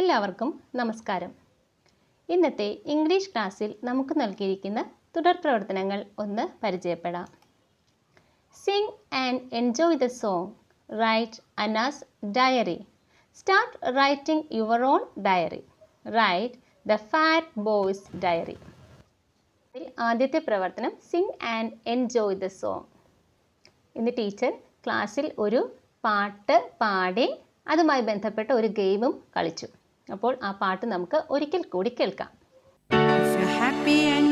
എല്ലാവർക്കും നമസ്കാരം ഇന്നത്തെ ഇംഗ്ലീഷ് ക്ലാസ്സിൽ നമുക്ക് നൽകിയിരിക്കുന്ന തുടർ പ്രവർത്തനങ്ങൾ ഒന്ന് പരിചയപ്പെടാം sing and enjoy the song right Anna's diary start writing your own diary write the fat boy's diary ആദ്യത്തെ പ്രവർത്തനം sing and enjoy the song ഇന്ന് ടീച്ചർ ക്ലാസ്സിൽ ഒരു പാട്ട് പാടി അതുമായി ബന്ധപ്പെട്ട ഒരു ഗെയിമും കളിച്ചു അപ്പോൾ ആ പാട്ട് നമുക്ക് ഒരിക്കൽ കൂടി കേൾക്കാം If you're happy and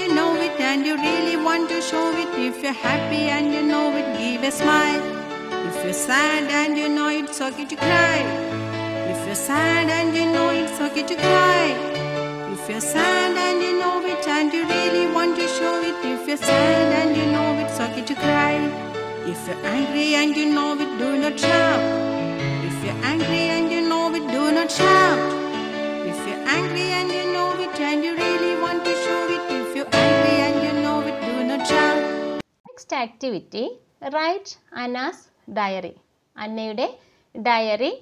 you know it and you really want to show it, if you're happy and you know it, give a smile. If you're sad and you know it, it's get to cry. If you're sad and you know it, it's get to cry. If you're sad and you know it and you want to show it. If you're sad and you know it, suck it to cry. If you're angry and you know it, do not shout. If you're angry and you know it, do not shout. If you're angry and you know it, and you really want to show it. If you're angry and you know it, do not shout. Next activity Write Anas diary. Anna's diary.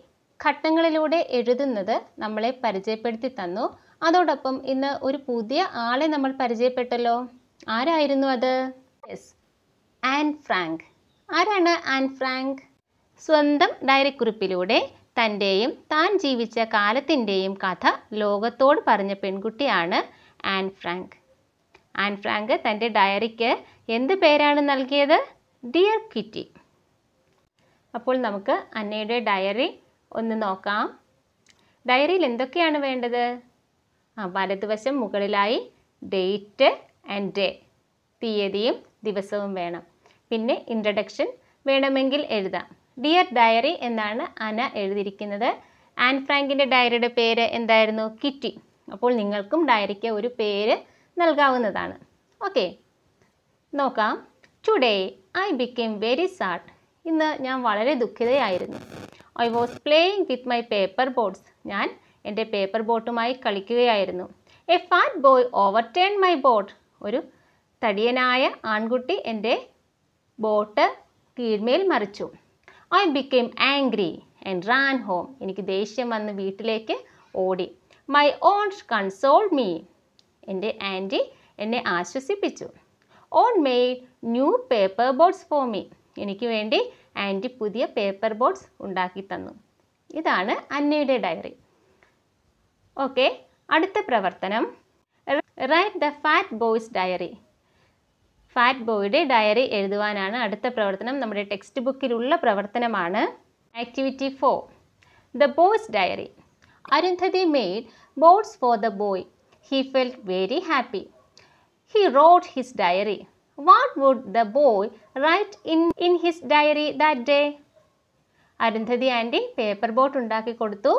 ഘട്ടങ്ങളിലൂടെ എഴുതുന്നത് നമ്മളെ പരിചയപ്പെടുത്തി തന്നു അതോടൊപ്പം ഇന്ന് ഒരു പുതിയ ആളെ നമ്മൾ പരിചയപ്പെട്ടല്ലോ ആരായിരുന്നു അത് യെസ് ആൻ ഫ്രാങ്ക് ആരാണ് ആൻ ഫ്രാങ്ക് സ്വന്തം ഡയറി കുറിപ്പിലൂടെ തൻ്റെയും താൻ ജീവിച്ച കാലത്തിൻ്റെയും കഥ ലോകത്തോട് പറഞ്ഞ പെൺകുട്ടിയാണ് ആൻ ഫ്രാങ്ക് ആൻ ഫ്രാങ്ക് തൻ്റെ ഡയറിക്ക് എന്ത് പേരാണ് നൽകിയത് ഡിയർ കിറ്റി അപ്പോൾ നമുക്ക് അന്നയുടെ ഡയറി ഒന്ന് നോക്കാം ഡയറിയിൽ എന്തൊക്കെയാണ് വേണ്ടത് ആ വലതുവശം മുകളിലായി ഡേറ്റ് ആൻഡ് ഡേ തീയതിയും ദിവസവും വേണം പിന്നെ ഇൻട്രഡക്ഷൻ വേണമെങ്കിൽ എഴുതാം ഡിയർ ഡയറി എന്നാണ് അന എഴുതിയിരിക്കുന്നത് ആൻഡ് ഫ്രാങ്കിൻ്റെ ഡയറിയുടെ പേര് എന്തായിരുന്നു കിറ്റി അപ്പോൾ നിങ്ങൾക്കും ഡയറിക്ക് ഒരു പേര് നൽകാവുന്നതാണ് ഓക്കെ നോക്കാം today I became very sad ഇന്ന് ഞാൻ വളരെ ദുഃഖിതയായിരുന്നു I was playing with my paper boards ഞാൻ എൻ്റെ പേപ്പർ ബോട്ടുമായി കളിക്കുകയായിരുന്നു a fat boy overturn my boat ഒരു തടിയനായ ആൺകുട്ടി എൻ്റെ ബോട്ട് കീഴ്മേൽ മറിച്ചു I became angry and ran home എനിക്ക് ദേഷ്യം വന്ന് വീട്ടിലേക്ക് ഓടി മൈ ഓൺ കൺസോൾ മീ എൻ്റെ ആൻറ്റി എന്നെ ആശ്വസിപ്പിച്ചു aunt made new paper boats for me എനിക്ക് വേണ്ടി ആൻറ്റി പുതിയ പേപ്പർ ബോട്ട്സ് ഉണ്ടാക്കി തന്നു ഇതാണ് അന്നയുടെ ഡയറി ഓക്കെ അടുത്ത പ്രവർത്തനം write the fat boy's diary fat ബോയുടെ ഡയറി എഴുതുവാനാണ് അടുത്ത പ്രവർത്തനം നമ്മുടെ ടെക്സ്റ്റ് ബുക്കിലുള്ള പ്രവർത്തനമാണ് activity for the boy's diary Arundhati made boats for the boy he felt very happy he wrote his diary what would the boy write in in his diary that day Arundhati aunty paper boat ഉണ്ടാക്കി കൊടുത്തു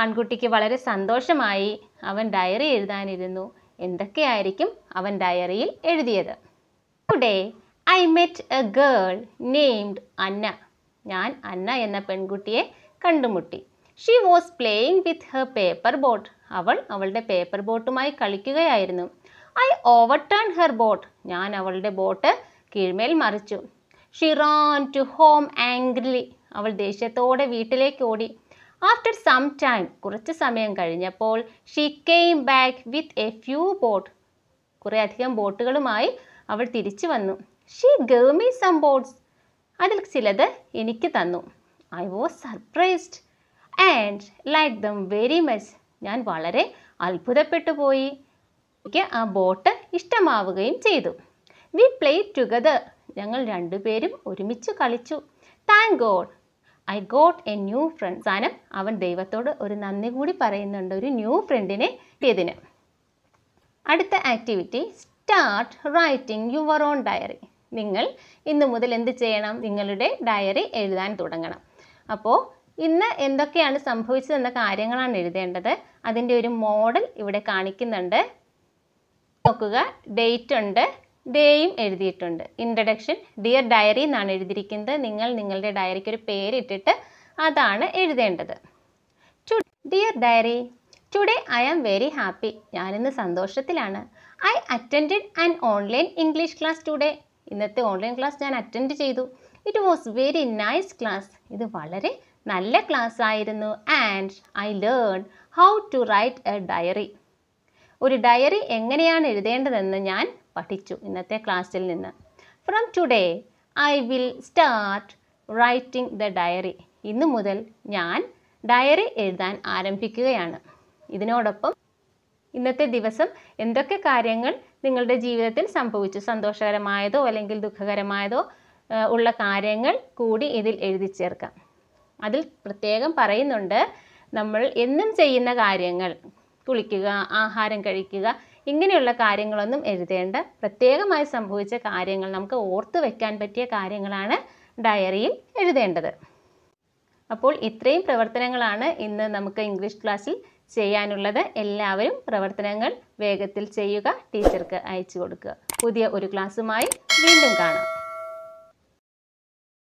ആൺകുട്ടിക്ക് വളരെ സന്തോഷമായി അവൻ diary എഴുതാനിരുന്നു എന്തൊക്കെയായിരിക്കും അവൻ ഡയറിയിൽ എഴുതിയത് today I met a girl named Anna ഞാൻ അന്ന എന്ന പെൺകുട്ടിയെ കണ്ടുമുട്ടി she was playing with her paper boat അവൾ അവളുടെ പേപ്പർ ബോട്ടുമായി കളിക്കുകയായിരുന്നു ഐ ഓവർടേൺ ഹെർ ബോട്ട് ഞാൻ അവളുടെ ബോട്ട് കീഴ്മേൽ മറിച്ചു she ran to home angrily അവൾ ദേഷ്യത്തോടെ വീട്ടിലേക്ക് ഓടി ആഫ്റ്റർ സം ടൈം കുറച്ച് സമയം കഴിഞ്ഞപ്പോൾ she came back with a few boat കുറേ അധികം ബോട്ടുകളുമായി അവൾ തിരിച്ചു വന്നു ഷീ ഗേവ് സം ബോട്ട്സ് അതിൽ ചിലത് എനിക്ക് തന്നു I was surprised and like them very much ഞാൻ വളരെ അത്ഭുതപ്പെട്ടു പോയി എനിക്ക് ആ ബോട്ട് ഇഷ്ടമാവുകയും ചെയ്തു വി പ്ലേ ടുഗദർ ഞങ്ങൾ രണ്ടുപേരും ഒരുമിച്ച് കളിച്ചു thank God I got a new friend സാധനം അവൻ ദൈവത്തോട് ഒരു നന്ദി കൂടി പറയുന്നുണ്ട് ഒരു ന്യൂ ഫ്രണ്ടിനെ ഇതിന് അടുത്ത activity start writing your own diary നിങ്ങൾ ഇന്ന് മുതൽ എന്ത് ചെയ്യണം നിങ്ങളുടെ ഡയറി എഴുതാൻ തുടങ്ങണം അപ്പോൾ ഇന്ന് എന്തൊക്കെയാണ് സംഭവിച്ചതെന്ന കാര്യങ്ങളാണ് എഴുതേണ്ടത് അതിൻ്റെ ഒരു മോഡൽ ഇവിടെ കാണിക്കുന്നുണ്ട് നോക്കുക ഡേറ്റ് ഉണ്ട് ഡേയും എഴുതിയിട്ടുണ്ട് ഇൻട്രഡക്ഷൻ ഡിയർ ഡയറി എന്നാണ് എഴുതിയിരിക്കുന്നത് നിങ്ങൾ നിങ്ങളുടെ ഡയറിക്ക് ഒരു പേരിട്ടിട്ട് അതാണ് എഴുതേണ്ടത് to dear diary today I am very happy ഞാനിന്ന് സന്തോഷത്തിലാണ് I attend an online English class today ഇന്നത്തെ ഓൺലൈൻ ക്ലാസ് ഞാൻ അറ്റൻഡ് ചെയ്തു it was very nice class ഇത് വളരെ നല്ല ക്ലാസ് ആയിരുന്നു and I learn how to write a diary ഒരു ഡയറി എങ്ങനെയാണ് എഴുതേണ്ടതെന്ന് ഞാൻ പഠിച്ചു ഇന്നത്തെ ക്ലാസ്സിൽ നിന്ന് from today I will start writing the diary ഇന്ന് മുതൽ ഞാൻ ഡയറി എഴുതാൻ ആരംഭിക്കുകയാണ് ഇതിനോടൊപ്പം ഇന്നത്തെ ദിവസം എന്തൊക്കെ കാര്യങ്ങൾ നിങ്ങളുടെ ജീവിതത്തിൽ സംഭവിച്ചു സന്തോഷകരമായതോ അല്ലെങ്കിൽ ദുഃഖകരമായതോ ഉള്ള കാര്യങ്ങൾ കൂടി ഇതിൽ എഴുതി ചേർക്കാം അതിൽ പ്രത്യേകം പറയുന്നുണ്ട് നമ്മൾ എന്നും ചെയ്യുന്ന കാര്യങ്ങൾ കുളിക്കുക ആഹാരം കഴിക്കുക ഇങ്ങനെയുള്ള കാര്യങ്ങളൊന്നും എഴുതേണ്ട പ്രത്യേകമായി സംഭവിച്ച കാര്യങ്ങൾ നമുക്ക് ഓർത്ത് വെക്കാൻ പറ്റിയ കാര്യങ്ങളാണ് ഡയറിയിൽ എഴുതേണ്ടത് അപ്പോൾ ഇത്രയും പ്രവർത്തനങ്ങളാണ് ഇന്ന് നമുക്ക് ഇംഗ്ലീഷ് ക്ലാസ്സിൽ ചെയ്യാനുള്ളത് എല്ലാവരും പ്രവർത്തനങ്ങൾ വേഗത്തിൽ ചെയ്യുക ടീച്ചർക്ക് അയച്ചു കൊടുക്കുക പുതിയ ഒരു ക്ലാസ്സുമായി വീണ്ടും കാണാം